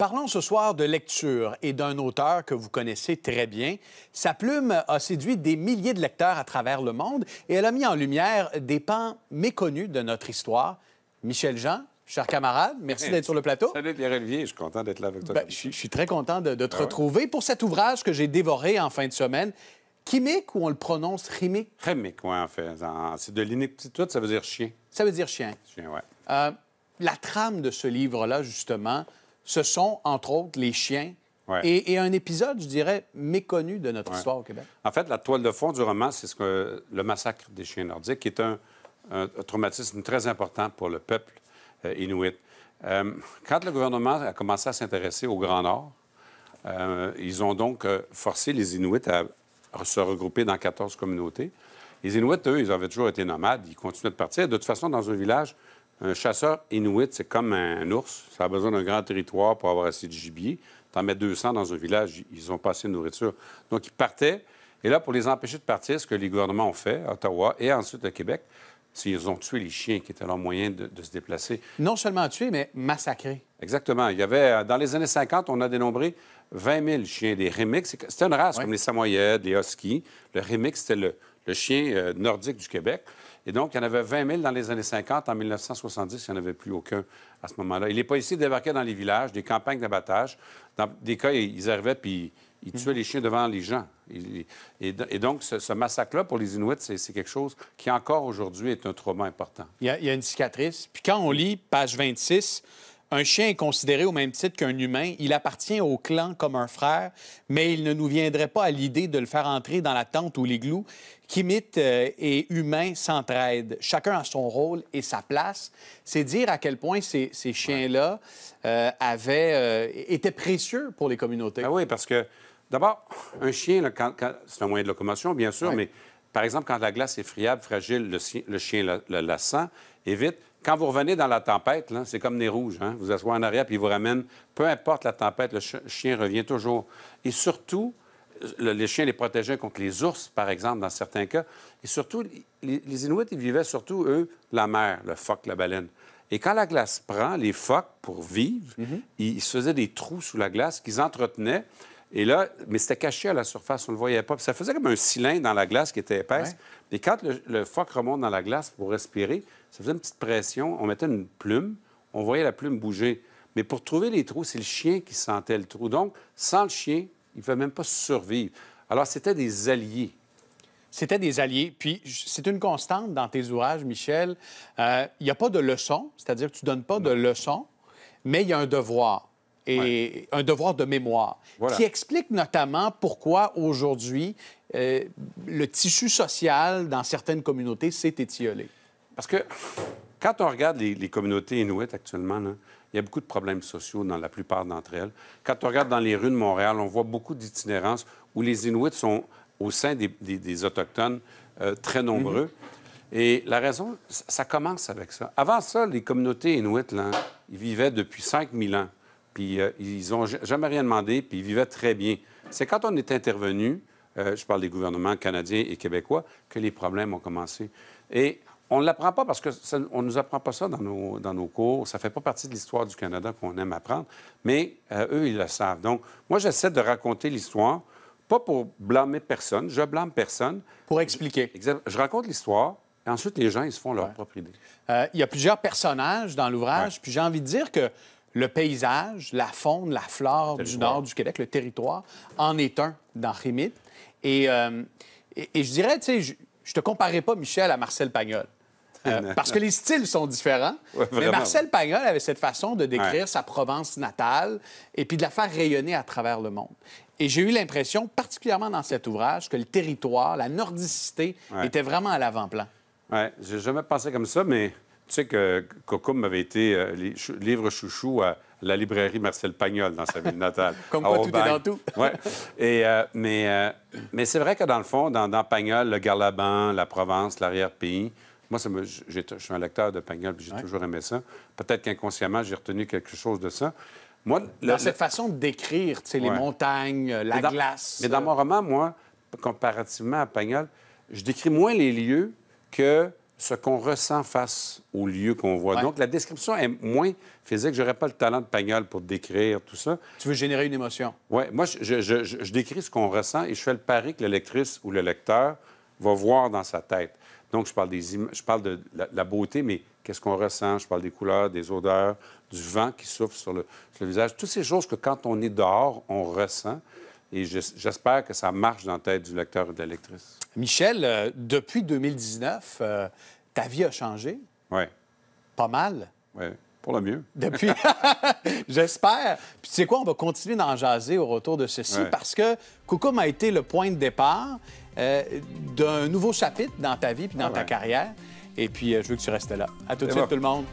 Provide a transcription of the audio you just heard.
Parlons ce soir de lecture et d'un auteur que vous connaissez très bien. Sa plume a séduit des milliers de lecteurs à travers le monde et elle a mis en lumière des pans méconnus de notre histoire. Michel Jean, cher camarade. Merci d'être sur le plateau. Salut Pierre-Olivier, je suis content d'être là avec toi. Ben, je, suis très content de, te ah retrouver pour cet ouvrage que j'ai dévoré en fin de semaine. Chimique ou on le prononce rimique? Rimique, oui, en fait. C'est de l'ineptitude, ça veut dire chien. Ça veut dire chien. Chien, oui. Euh, la trame de ce livre-là, justement, ce sont, entre autres, les chiens. Et, un épisode, je dirais, méconnu de notre histoire au Québec. En fait, la toile de fond du roman, c'est que, le massacre des chiens nordiques, qui est un, traumatisme très important pour le peuple euh, inuit. Euh, quand le gouvernement a commencé à s'intéresser au Grand Nord, euh, ils ont donc forcé les Inuits à se regrouper dans 14 communautés. Les Inuits, eux, ils avaient toujours été nomades, ils continuaient de partir. De toute façon, dans un village, un chasseur inuit, c'est comme un ours. Ça a besoin d'un grand territoire pour avoir assez de gibier. T'en mets 200 dans un village, ils ont pas assez de nourriture. Donc, ils partaient. Et là, pour les empêcher de partir, ce que les gouvernements ont fait, à Ottawa et ensuite à Québec, c'est qu'ils ont tué les chiens qui étaient leur moyen de, se déplacer. Non seulement tués, mais massacrés. Exactement. Il y avait, euh, dans les années 50, on a dénombré 20 000 chiens. des rémix, c'était une race, comme les samoyèdes, les huskies. Le rémix, c'était le, le chien euh, nordique du Québec. Et donc, il y en avait 20 000 dans les années 50. En 1970, il n'y en avait plus aucun à ce moment-là. pas ici, il débarquait dans les villages, des campagnes d'abattage. Dans des cas, ils arrivaient puis ils tuaient les chiens devant les gens. Et, donc, ce, massacre-là, pour les Inuits, c'est quelque chose qui, encore aujourd'hui, est un trauma important. Il il y a une cicatrice. Puis quand on lit page 26, un chien est considéré au même titre qu'un humain. Il appartient au clan comme un frère, mais il ne nous viendrait pas à l'idée de le faire entrer dans la tente ou l'igloo. Qu'imite euh, et humain s'entraident. Chacun a son rôle et sa place. C'est dire à quel point ces, chiens-là euh, avaient, euh, étaient précieux pour les communautés. Ben oui, parce que d'abord, un chien, c'est un moyen de locomotion, bien sûr, mais par exemple, quand la glace est friable, fragile, le, chien la, la, et sent, quand vous revenez dans la tempête, c'est comme des rouges. Hein? Vous asseyez en arrière puis ils vous ramène. Peu importe la tempête, le chien revient toujours. Et surtout, les chiens les protégeaient contre les ours, par exemple, dans certains cas. Et surtout, les, Inuits, ils vivaient surtout, eux, la mer, le phoque, la baleine. Et quand la glace prend, les phoques, pour vivre, mm-hmm. ils, faisaient des trous sous la glace qu'ils entretenaient et là, mais c'était caché à la surface, on ne le voyait pas. ça faisait comme un cylindre dans la glace qui était épaisse. Et quand le, phoque remonte dans la glace pour respirer, ça faisait une petite pression. On mettait une plume, on voyait la plume bouger. Mais pour trouver les trous, c'est le chien qui sentait le trou. Donc, sans le chien, il ne pouvait même pas survivre. Alors, c'était des alliés. C'était des alliés. Puis, c'est une constante dans tes ouvrages, Michel. Euh, il n'y a pas de leçon, c'est-à-dire que tu ne donnes pas de leçon, mais il y a un devoir et un devoir de mémoire, qui explique notamment pourquoi aujourd'hui euh, le tissu social dans certaines communautés s'est étiolé. Parce que quand on regarde les, communautés inuites actuellement, il y a beaucoup de problèmes sociaux dans la plupart d'entre elles. Quand on regarde dans les rues de Montréal, on voit beaucoup d'itinérance où les Inuits sont au sein des, Autochtones euh, très nombreux. Mm-hmm. Et la raison, ça commence avec ça. Avant ça, les communautés inuites, ils vivaient depuis 5000 ans puis euh, ils n'ont jamais rien demandé, puis ils vivaient très bien. C'est quand on est intervenu, euh, je parle des gouvernements canadiens et québécois, que les problèmes ont commencé. Et on ne l'apprend pas parce qu'on ne nous apprend pas ça dans nos, dans nos cours. Ça ne fait pas partie de l'histoire du Canada qu'on aime apprendre, mais euh, eux, ils le savent. Donc, moi, j'essaie de raconter l'histoire, pas pour blâmer personne, je blâme personne. Pour expliquer. Je, raconte l'histoire, et ensuite, les gens, ils se font leur propre idée. Il y a plusieurs personnages dans l'ouvrage, puis j'ai envie de dire que le paysage, la faune, la flore du nord du Québec, le territoire, en est un dans Rémy. Euh, et, je dirais, tu sais, je, ne te comparais pas, Michel, à Marcel Pagnol. Euh, parce que les styles sont différents. mais Marcel Pagnol avait cette façon de décrire sa Provence natale et puis de la faire rayonner à travers le monde. Et j'ai eu l'impression, particulièrement dans cet ouvrage, que le territoire, la nordicité, était vraiment à l'avant-plan. Oui, j'ai jamais pensé comme ça, mais tu sais que Cocum avait été euh, livre chouchou à la librairie Marcel Pagnol dans sa ville natale. Comme quoi, tout est dans tout. ouais. Et, euh, mais euh, mais c'est vrai que dans le fond, dans, Pagnol, le Garlaban, la Provence, l'arrière-pays, moi, je suis un lecteur de Pagnol, j'ai toujours aimé ça. Peut-être qu'inconsciemment, j'ai retenu quelque chose de ça. Moi, dans cette façon de décrire, tu sais, les montagnes, la glace... Mais dans mon roman, moi, comparativement à Pagnol, je décris moins les lieux que ce qu'on ressent face au lieu qu'on voit. Donc, la description est moins physique. J'aurais pas le talent de Pagnol pour décrire tout ça. Tu veux générer une émotion. Oui. Moi, je, décris ce qu'on ressent et je fais le pari que lectrice ou le lecteur va voir dans sa tête. Donc, je parle, des je parle de la, beauté, mais qu'est-ce qu'on ressent? Je parle des couleurs, des odeurs, du vent qui souffle sur le, sur le visage. Toutes ces choses que, quand on est dehors, on ressent. Et j'espère que ça marche dans la tête du lecteur et de la lectrice. Michel, euh, depuis 2019, euh, ta vie a changé. Oui. Pas mal. Oui. Pour le mieux. Depuis. J'espère. Puis tu sais quoi, on va continuer d'en jaser au retour de ceci parce que Koukoum a été le point de départ euh, d'un nouveau chapitre dans ta vie puis dans ah ta carrière. Et puis, je veux que tu restes là. À tout de suite, tout le monde.